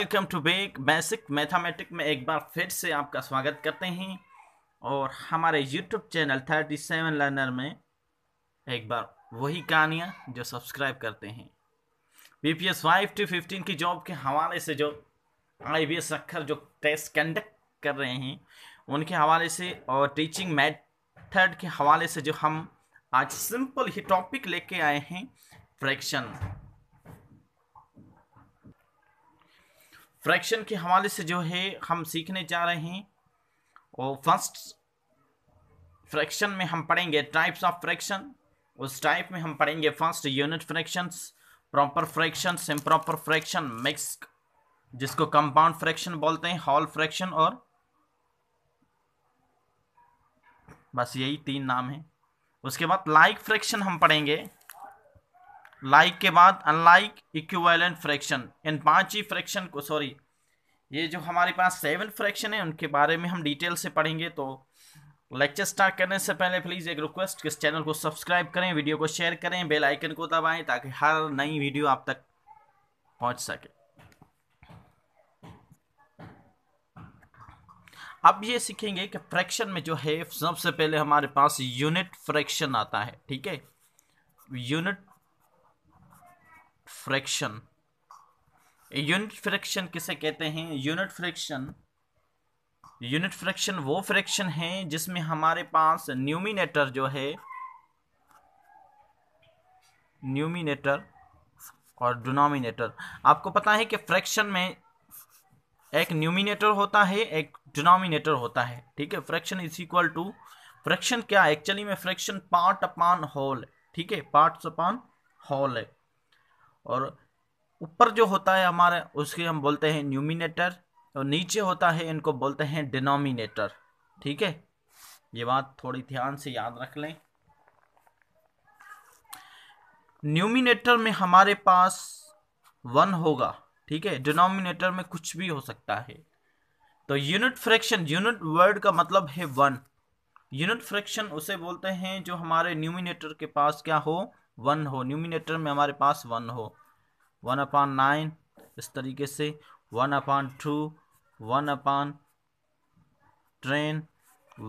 welcome to back basic mathematic में एक बार फिर से आपका स्वागत करते हैं और हमारे YouTube channel thirty seven learner में एक बार वही कहानियाँ जो सब्सक्राइब करते हैं B P S five to fifteen की जॉब के हवाले से जो आई बी एस अखर जो टेस्ट कंडक्ट कर रहे हैं उनके हवाले से और टीचिंग मैथड के हवाले से जो हम आज सिंपल ही टॉपिक लेके आए हैं फ्रैक्शन फ्रैक्शन के हवाले से जो है हम सीखने जा रहे हैं और फर्स्ट फ्रैक्शन में हम पढ़ेंगे टाइप्स ऑफ फ्रैक्शन उस टाइप में हम पढ़ेंगे first unit fractions proper fractions improper fraction mix जिसको कंपाउंड फ्रैक्शन बोलते हैं हॉल फ्रैक्शन और बस यही तीन नाम है उसके बाद लाइक फ्रैक्शन हम पढ़ेंगे लाइक के बाद अनलाइक इक्विवेलेंट फ्रैक्शन इन पांच ही फ्रैक्शन को सॉरी ये जो हमारे पास सेवन फ्रैक्शन है उनके बारे में हम डिटेल से पढ़ेंगे तो लेक्चर स्टार्ट करने से पहले प्लीज़ एक रिक्वेस्ट कि इस चैनल को सब्सक्राइब करें वीडियो को शेयर करें बेल आइकन को दबाएं ताकि हर नई वीडियो आप तक पहुंच सके अब ये सीखेंगे कि फ्रैक्शन में जो है सबसे पहले हमारे पास यूनिट फ्रैक्शन आता है ठीक है यूनिट फ्रैक्शन यूनिट फ्रैक्शन किसे कहते हैं यूनिट फ्रैक्शन यूनिट फ्रैक्शन वो फ्रैक्शन है जिसमें हमारे पास न्यूमिनेटर जो है न्यूमिनेटर और डिनोमिनेटर आपको पता है कि फ्रैक्शन में एक न्यूमिनेटर होता है एक डिनोमिनेटर होता है ठीक है fraction is equal to fraction क्या एक्चुअली में फ्रैक्शन पार्ट अपॉन होल ठीक है पार्ट अपॉन होल है और ऊपर जो होता है हमारे उसके हम बोलते हैं न्यूमिनेटर और नीचे होता है इनको बोलते हैं डिनोमिनेटर ठीक है ये बात थोड़ी ध्यान से याद रख लें न्यूमिनेटर में हमारे पास वन होगा ठीक है डिनोमिनेटर में कुछ भी हो सकता है तो यूनिट फ्रैक्शन यूनिट वर्ड का मतलब है वन यूनिट फ्रैक्शन उसे बोलते हैं जो हमारे न्यूमिनेटर के पास क्या हो वन हो न्यूमिनेटर में हमारे पास वन हो वन अपान नाइन इस तरीके से one upon two one upon ten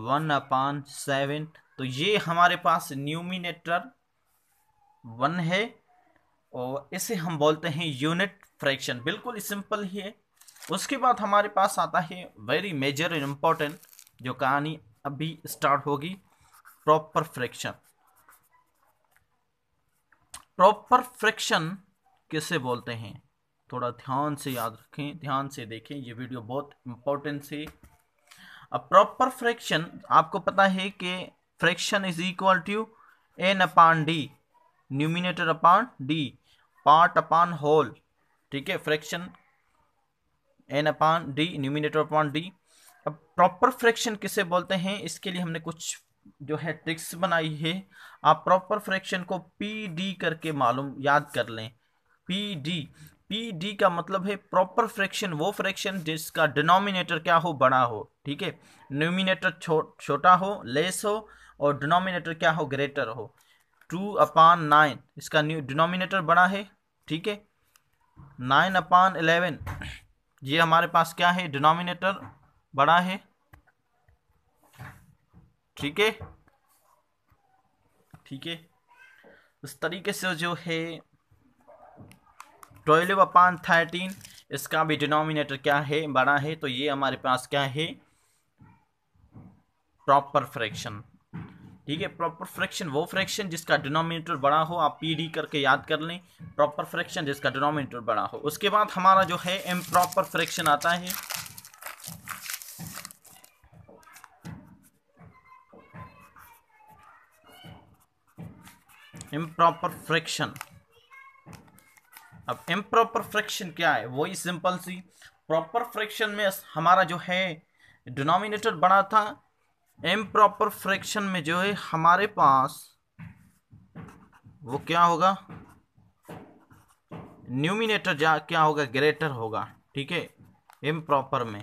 one upon seven तो ये हमारे पास न्यूमिनेटर वन है और इसे हम बोलते हैं यूनिट फ्रैक्शन बिल्कुल सिंपल ही है उसके बाद हमारे पास आता है वेरी मेजर एंड इम्पॉर्टेंट जो कहानी अभी स्टार्ट होगी प्रॉपर फ्रैक्शन प्रॉपर फ्रिक्शन किसे बोलते हैं थोड़ा ध्यान से याद रखें ध्यान से देखें ये वीडियो बहुत इंपॉर्टेंट है अब प्रॉपर फ्रैक्शन आपको पता है कि fraction is equal to N upon D numerator upon D part upon whole ठीक है fraction N upon D numerator upon D अब प्रॉपर फ्रैक्शन किसे बोलते हैं इसके लिए हमने कुछ जो है ट्रिक्स बनाई है आप प्रॉपर फ्रैक्शन को पी डी करके मालूम याद कर लें पी डी पी डी का मतलब है प्रॉपर फ्रैक्शन वो फ्रैक्शन जिसका डिनोमिनेटर क्या हो बड़ा हो ठीक है न्यूमिनेटर छोटा हो लेस हो और डिनोमिनेटर क्या हो ग्रेटर हो टू अपान नाइन इसका न्यू डिनोमिनेटर बड़ा है ठीक है नाइन अपान एलेवन ये हमारे पास क्या है डिनोमिनेटर बड़ा है ठीक है ठीक है उस तरीके से जो है ट्वेल्व अपान थर्टीन इसका भी डिनोमिनेटर क्या है बड़ा है तो ये हमारे पास क्या है प्रॉपर फ्रैक्शन ठीक है प्रॉपर फ्रैक्शन वो फ्रैक्शन जिसका डिनोमिनेटर बड़ा हो आप पी डी करके याद कर लें प्रॉपर फ्रैक्शन जिसका डिनोमिनेटर बड़ा हो उसके बाद हमारा जो है एम प्रॉपर फ्रैक्शन आता है इम्प्रॉपर फ्रैक्शन अब इम्प्रॉपर फ्रैक्शन क्या है वही सिंपल सी प्रॉपर फ्रैक्शन में हमारा जो है डिनोमिनेटर बना था इम्प्रॉपर फ्रैक्शन में जो है हमारे पास वो क्या होगा न्यूमिनेटर जा क्या होगा ग्रेटर होगा ठीक है इम प्रॉपर में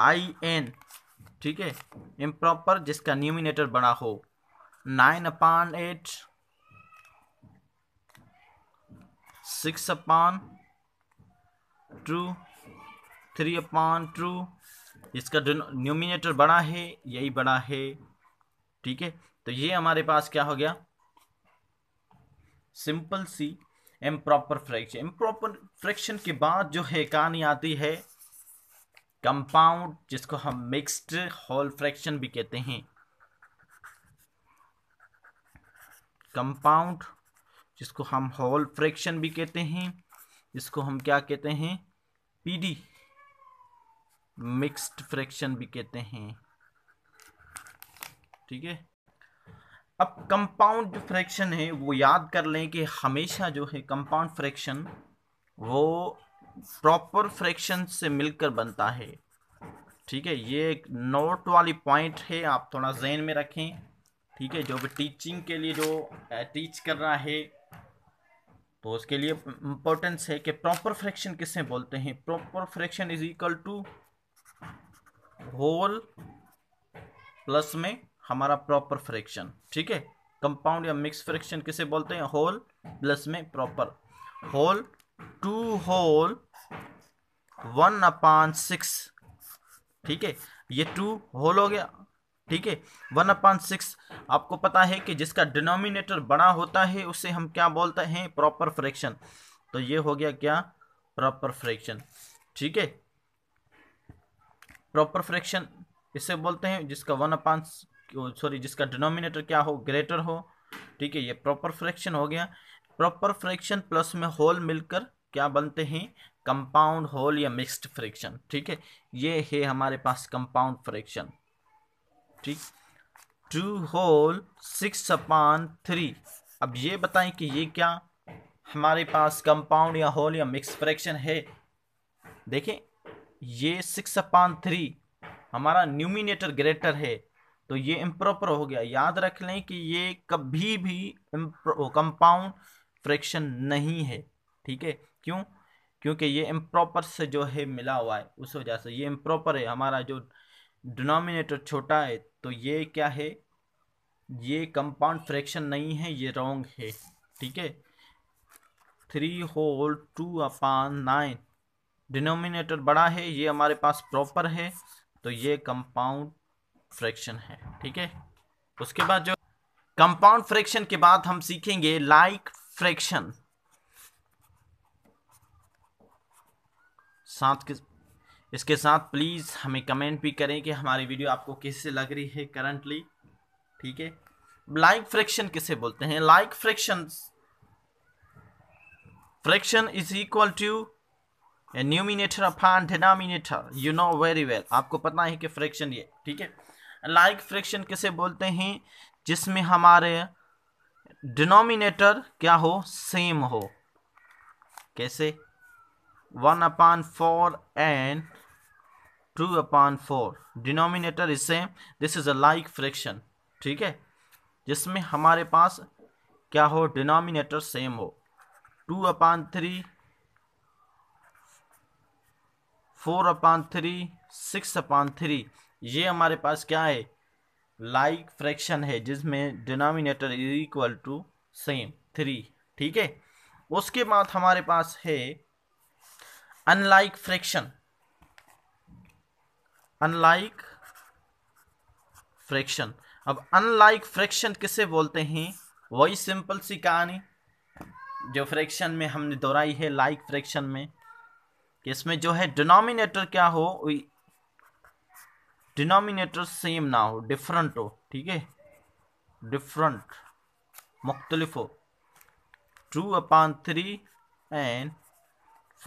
आई एन ठीक है इम्प्रॉपर जिसका न्यूमिनेटर बड़ा हो nine upon eight six upon two three upon two इसका न्यूमिनेटर बड़ा है यही बड़ा है ठीक है तो ये हमारे पास क्या हो गया सिंपल सी एम्प्रॉपर फ्रैक्शन एम्प्रॉपर फ्रैक्शन के बाद जो है कहानी आती है कंपाउंड जिसको हम मिक्स्ड होल फ्रैक्शन भी कहते हैं कंपाउंड जिसको हम होल फ्रैक्शन भी कहते हैं इसको हम क्या कहते हैं पीडी मिक्स्ड फ्रैक्शन भी कहते हैं ठीक है अब कंपाउंड जो फ्रैक्शन है वो याद कर लें कि हमेशा जो है कंपाउंड फ्रैक्शन वो प्रॉपर फ्रैक्शन से मिलकर बनता है ठीक है ये एक नोट वाली पॉइंट है आप थोड़ा जहन में रखें ठीक है जो भी टीचिंग के लिए जो टीच कर रहा है तो उसके लिए इम्पोर्टेंस है कि प्रॉपर फ्रैक्शन किसे बोलते हैं proper fraction is equal to whole plus में हमारा प्रॉपर फ्रैक्शन ठीक है कंपाउंड या मिक्स फ्रैक्शन किसे बोलते हैं होल प्लस में proper whole two whole one upon six ठीक है ये टू होल हो गया ठीक है वन अपान सिक्स आपको पता है कि जिसका डिनोमिनेटर बड़ा होता है उसे हम क्या बोलते हैं प्रॉपर फ्रैक्शन तो ये हो गया क्या प्रॉपर फ्रैक्शन ठीक है प्रॉपर फ्रैक्शन इसे बोलते हैं जिसका वन अपान सॉरी जिसका डिनोमिनेटर क्या हो ग्रेटर हो ठीक है ये प्रॉपर फ्रैक्शन हो गया प्रॉपर फ्रैक्शन प्लस में होल मिलकर क्या बनते हैं कंपाउंड होल या मिक्स्ड फ्रिक्शन ठीक है ये है हमारे पास कंपाउंड फ्रिक्शन ठीक two whole six upon three अब ये बताएं कि ये क्या हमारे पास कंपाउंड या होल या मिक्स फ्रैक्शन है देखें ये सिक्स अपान थ्री हमारा न्यूमिनेटर ग्रेटर है तो ये इम्प्रॉपर हो गया याद रख लें कि ये कभी भी कंपाउंड फ्रैक्शन नहीं है ठीक है क्यों क्योंकि ये इम्प्रॉपर से जो है मिला हुआ है उस वजह से ये इम्प्रॉपर है हमारा जो डिनोमिनेटर छोटा है तो ये क्या है ये कंपाउंड फ्रैक्शन नहीं है ये रॉन्ग है ठीक है three whole two upon nine denominator बड़ा है ये हमारे पास प्रॉपर है तो ये कंपाउंड फ्रैक्शन है ठीक है उसके बाद जो कंपाउंड फ्रैक्शन के बाद हम सीखेंगे लाइक फ्रैक्शन साथ के इसके साथ प्लीज़ हमें कमेंट भी करें कि हमारी वीडियो आपको किससे लग रही है करंटली ठीक है लाइक फ्रिक्शन किसे बोलते हैं like fraction fraction is equal to a numerator upon denominator you know very well आपको पता है कि फ्रिक्शन ये ठीक है लाइक फ्रिक्शन किसे बोलते हैं जिसमें हमारे डिनोमिनेटर क्या हो सेम हो कैसे one upon four and two upon four denominator is same this is a like fraction ठीक है जिसमें हमारे पास क्या हो डिनोमिनेटर सेम हो two upon three four upon three six upon three ये हमारे पास क्या है लाइक like फ्रैक्शन है जिसमें denominator is equal to same three ठीक है उसके बाद हमारे पास है अनलाइक फ्रिक्शन अनलाइक फ्रिक्शन अब अनलाइक फ्रिक्शन किसे बोलते हैं वही सिंपल सी कहानी जो फ्रैक्शन में हमने दोहराई है लाइक फ्रैक्शन में कि इसमें जो है डिनोमिनेटर क्या हो डिनोमिनेटर सेम ना हो डिफरेंट हो ठीक है डिफरेंट मुख्तलिफ हो two upon three and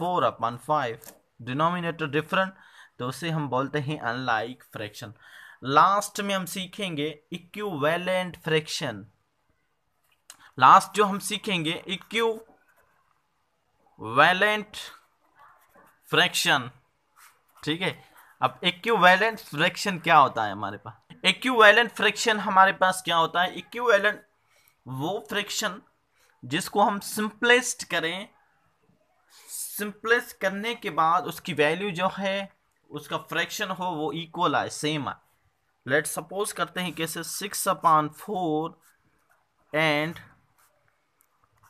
four upon five denominator different तो उसे हम बोलते हैं अनलाइक फ्रैक्शन लास्ट में हम सीखेंगे इक्वेलेंट फ्रैक्शन लास्ट जो हम सीखेंगे इक्यू वैलेंट फ्रैक्शन ठीक है अब इक्यूवेलेंट फ्रैक्शन क्या होता है हमारे पास इक्यूवेलेंट फ्रैक्शन हमारे पास क्या होता है इक्यूवेलेंट वो फ्रैक्शन जिसको हम सिंपलेस्ट करें सिंपलेस करने के बाद उसकी वैल्यू जो है उसका फ्रैक्शन हो वो इक्वल आए सेम आए लेट सपोज करते हैं कैसे six upon four and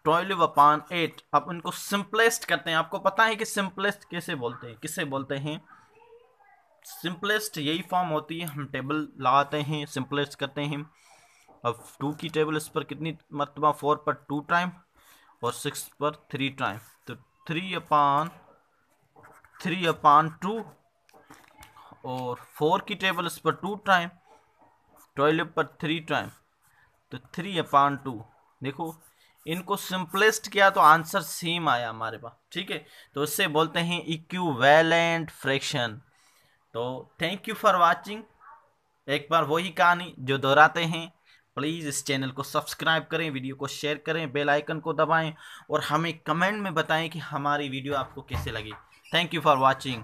twelve upon eight अब उनको सिंपलेस्ट करते हैं आपको पता है कि सिंपलेस्ट कैसे बोलते हैं किसे बोलते हैं सिंपलेस्ट यही फॉर्म होती है हम टेबल लगाते हैं सिंपलेस्ट करते हैं अब टू की टेबल इस पर कितनी मरतबा फोर पर टू टाइम और सिक्स पर three time three upon three upon two और फोर की टेबल इस पर टू टाइम ट्वेल्व पर थ्री टाइम तो थ्री अपान टू देखो इनको सिंपलेस्ट किया तो आंसर सेम आया हमारे पास ठीक है तो इससे बोलते हैं इक्यूवेलेंट फ्रैक्शन तो थैंक यू फॉर वाचिंग एक बार वही कहानी जो दोहराते हैं प्लीज़ इस चैनल को सब्सक्राइब करें वीडियो को शेयर करें बेल आइकन को दबाएं और हमें कमेंट में बताएं कि हमारी वीडियो आपको कैसे लगी थैंक यू फॉर वॉचिंग